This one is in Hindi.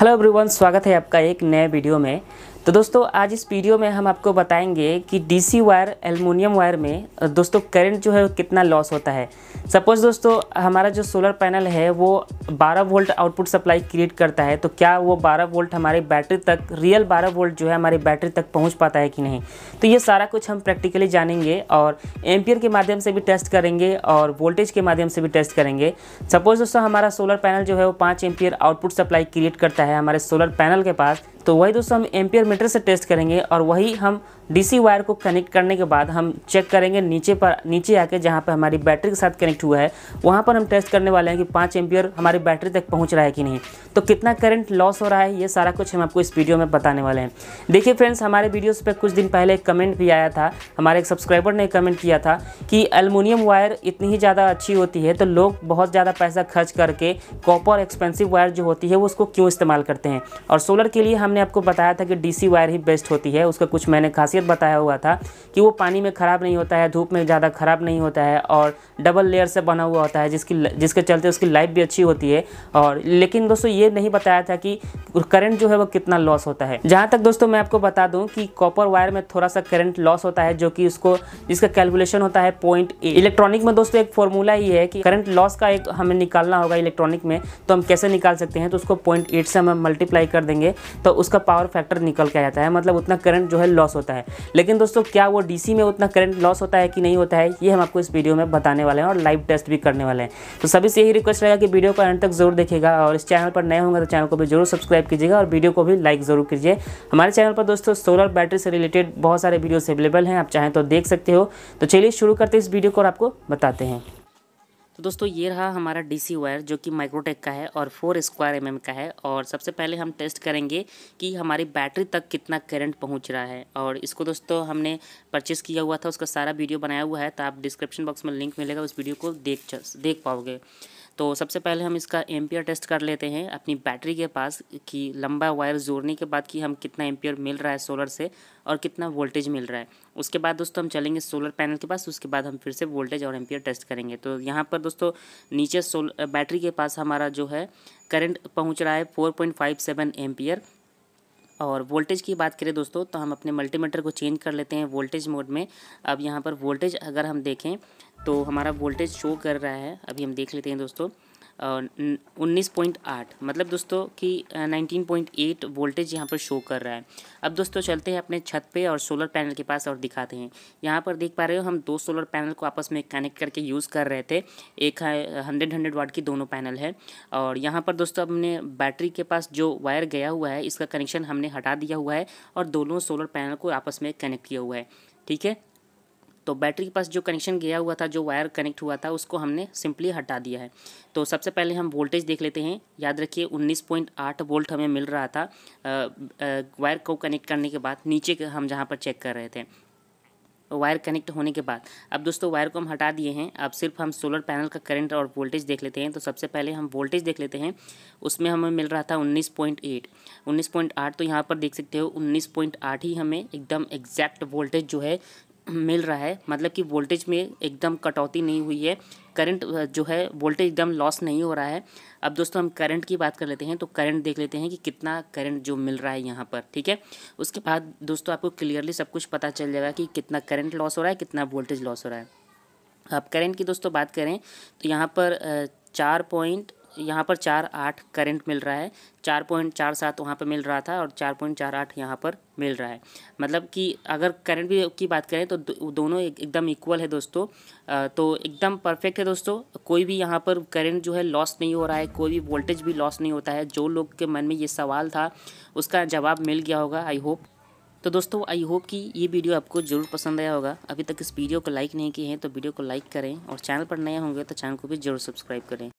हेलो एवरीवन स्वागत है आपका एक नए वीडियो में तो दोस्तों आज इस वीडियो में हम आपको बताएंगे कि डीसी वायर एलमिनियम वायर में दोस्तों करंट जो है कितना लॉस होता है सपोज़ दोस्तों हमारा जो सोलर पैनल है वो 12 वोल्ट आउटपुट सप्लाई क्रिएट करता है तो क्या वो 12 वोल्ट हमारे बैटरी तक रियल 12 वोल्ट जो है हमारी बैटरी तक पहुंच पाता है कि नहीं तो ये सारा कुछ हम प्रैक्टिकली जानेंगे और एम्पियर के माध्यम से भी टेस्ट करेंगे और वोल्टेज के माध्यम से भी टेस्ट करेंगे सपोज़ दोस्तों हमारा सोलर पैनल जो है वो पाँच एम्पियर आउटपुट सप्लाई क्रिएट करता है हमारे सोलर पैनल के पास तो वही दोस्तों हम एम्पियर मीटर से टेस्ट करेंगे और वही हम डीसी वायर को कनेक्ट करने के बाद हम चेक करेंगे नीचे पर नीचे आके जहाँ पर हमारी बैटरी के साथ कनेक्ट हुआ है वहाँ पर हम टेस्ट करने वाले हैं कि पाँच एम्पियर हमारी बैटरी तक पहुँच रहा है कि नहीं तो कितना करंट लॉस हो रहा है ये सारा कुछ हम आपको इस वीडियो में बताने वाले हैं देखिए फ्रेंड्स हमारे वीडियोज़ पर कुछ दिन पहले एक कमेंट भी आया था हमारे एक सब्सक्राइबर ने कमेंट किया था कि अल्मोनियम वायर इतनी ही ज़्यादा अच्छी होती है तो लोग बहुत ज़्यादा पैसा खर्च करके कॉपर एक्सपेंसिव वायर जो होती है वो उसको क्यों इस्तेमाल करते हैं और सोलर के लिए हमने मैंने आपको बताया था कि डीसी वायर ही बेस्ट होती है उसका कुछ मैंने खासियत बताया हुआ था कि वो पानी में ख़राब नहीं होता है धूप में ज़्यादा ख़राब नहीं होता है और डबल लेयर से बना हुआ होता है जिसकी जिसके चलते उसकी लाइफ भी अच्छी होती है और लेकिन दोस्तों ये नहीं बताया था कि और करंट जो है वो कितना लॉस होता है जहां तक दोस्तों मैं आपको बता दूं कि कॉपर वायर में थोड़ा सा करंट लॉस होता है जो कि उसको जिसका कैलकुलेशन होता है पॉइंट इलेक्ट्रॉनिक में दोस्तों एक फॉर्मूला ही है कि करंट लॉस का एक हमें निकालना होगा इलेक्ट्रॉनिक में तो हम कैसे निकाल सकते हैं तो उसको पॉइंट एट से हम मल्टीप्लाई कर देंगे तो उसका पावर फैक्टर निकल के जाता है मतलब उतना करंट जो है लॉस होता है लेकिन दोस्तों क्या वो डीसी में उतना करंट लॉस होता है कि नहीं होता है ये हम आपको इस वीडियो में बताने वाले हैं और लाइव टेस्ट भी करने वाले हैं तो सभी से यही रिक्वेस्ट रहेगा कि वीडियो को एंड तक जरूर देखेगा और इस चैनल पर नए होंगे तो चैनल को भी जरूर सब्सक्राइब कीजिएगा और वीडियो को भी लाइक ज़रूर कीजिए हमारे चैनल पर दोस्तों सोलर बैटरी से रिलेटेड बहुत सारे वीडियोस अवेलेबल हैं आप चाहें तो देख सकते हो तो चलिए शुरू करते हैं इस वीडियो को और आपको बताते हैं तो दोस्तों ये रहा हमारा डी वायर जो कि माइक्रोटेक का है और फोर स्क्वायर एम का है और सबसे पहले हम टेस्ट करेंगे कि हमारी बैटरी तक कितना करंट पहुंच रहा है और इसको दोस्तों हमने परचेस किया हुआ था उसका सारा वीडियो बनाया हुआ है तो आप डिस्क्रिप्शन बॉक्स में लिंक मिलेगा उस वीडियो को देख देख पाओगे तो सबसे पहले हम इसका एम्पियर टेस्ट कर लेते हैं अपनी बैटरी के पास कि लंबा वायर जोड़ने के बाद कि हम कितना एम्पियर मिल रहा है सोलर से और कितना वोल्टेज मिल रहा है उसके बाद दोस्तों हम चलेंगे सोलर पैनल के पास उसके बाद हम फिर से वोल्टेज और एम्पियर टेस्ट करेंगे तो यहाँ पर दोस्तों नीचे सोल बैटरी के पास हमारा जो है करेंट पहुँच रहा है फोर पॉइंट फाइव सेवन और वोल्टेज की बात करें दोस्तों तो हम अपने मल्टीमीटर को चेंज कर लेते हैं वोल्टेज मोड में अब यहाँ पर वोल्टेज अगर हम देखें तो हमारा वोल्टेज शो कर रहा है अभी हम देख लेते हैं दोस्तों उन्नीस पॉइंट आठ मतलब दोस्तों कि नाइनटीन पॉइंट एट वोल्टेज यहाँ पर शो कर रहा है अब दोस्तों चलते हैं अपने छत पे और सोलर पैनल के पास और दिखाते हैं यहाँ पर देख पा रहे हो हम दो सोलर पैनल को आपस में कनेक्ट करके यूज़ कर रहे थे एक है हंड्रेड हंड्रेड वाट की दोनों पैनल है और यहाँ पर दोस्तों हमने बैटरी के पास जो वायर गया हुआ है इसका कनेक्शन हमने हटा दिया हुआ है और दोनों सोलर पैनल को आपस में कनेक्ट किया हुआ है ठीक है तो बैटरी के पास जो कनेक्शन गया हुआ था जो वायर कनेक्ट हुआ था उसको हमने सिंपली हटा दिया है तो सबसे पहले हम वोल्टेज देख लेते हैं याद रखिए 19.8 वोल्ट हमें मिल रहा था वायर को कनेक्ट करने के बाद नीचे के हम जहाँ पर चेक कर रहे थे वायर कनेक्ट होने के बाद अब दोस्तों वायर को हम हटा दिए हैं अब सिर्फ हम सोलर पैनल का करंट और वोल्टेज देख लेते हैं तो सबसे पहले हम वोल्टेज देख लेते हैं उसमें हमें मिल रहा था 19.8 19.8 तो यहाँ पर देख सकते हो 19.8 ही हमें एकदम एग्जैक्ट वोल्टेज जो है मिल रहा है मतलब कि वोल्टेज में एकदम कटौती नहीं हुई है करंट जो है वोल्टेज एकदम लॉस नहीं हो रहा है अब दोस्तों हम करंट की बात कर लेते हैं तो करंट देख लेते हैं कि कितना करंट जो मिल रहा है यहाँ पर ठीक है उसके बाद दोस्तों आपको क्लियरली सब कुछ पता चल जाएगा कि कितना करंट लॉस हो रहा है कितना वोल्टेज लॉस हो रहा है अब करंट की दोस्तों बात करें तो यहाँ पर चार पॉइंट यहाँ पर चार आठ करेंट मिल रहा है चार पॉइंट चार सात वहाँ पर मिल रहा था और चार पॉइंट चार आठ यहाँ पर मिल रहा है मतलब कि अगर करंट भी की बात करें तो दो, दोनों एक, एकदम इक्वल है दोस्तों तो एकदम परफेक्ट है दोस्तों कोई भी यहाँ पर करंट जो है लॉस नहीं हो रहा है कोई भी वोल्टेज भी लॉस नहीं होता है जो लोग के मन में ये सवाल था उसका जवाब मिल गया होगा आई होप तो दोस्तों आई होप कि ये वीडियो आपको जरूर पसंद आया होगा अभी तक इस वीडियो को लाइक नहीं किए हैं तो वीडियो को लाइक करें और चैनल पर नए होंगे तो चैनल को भी जरूर सब्सक्राइब करें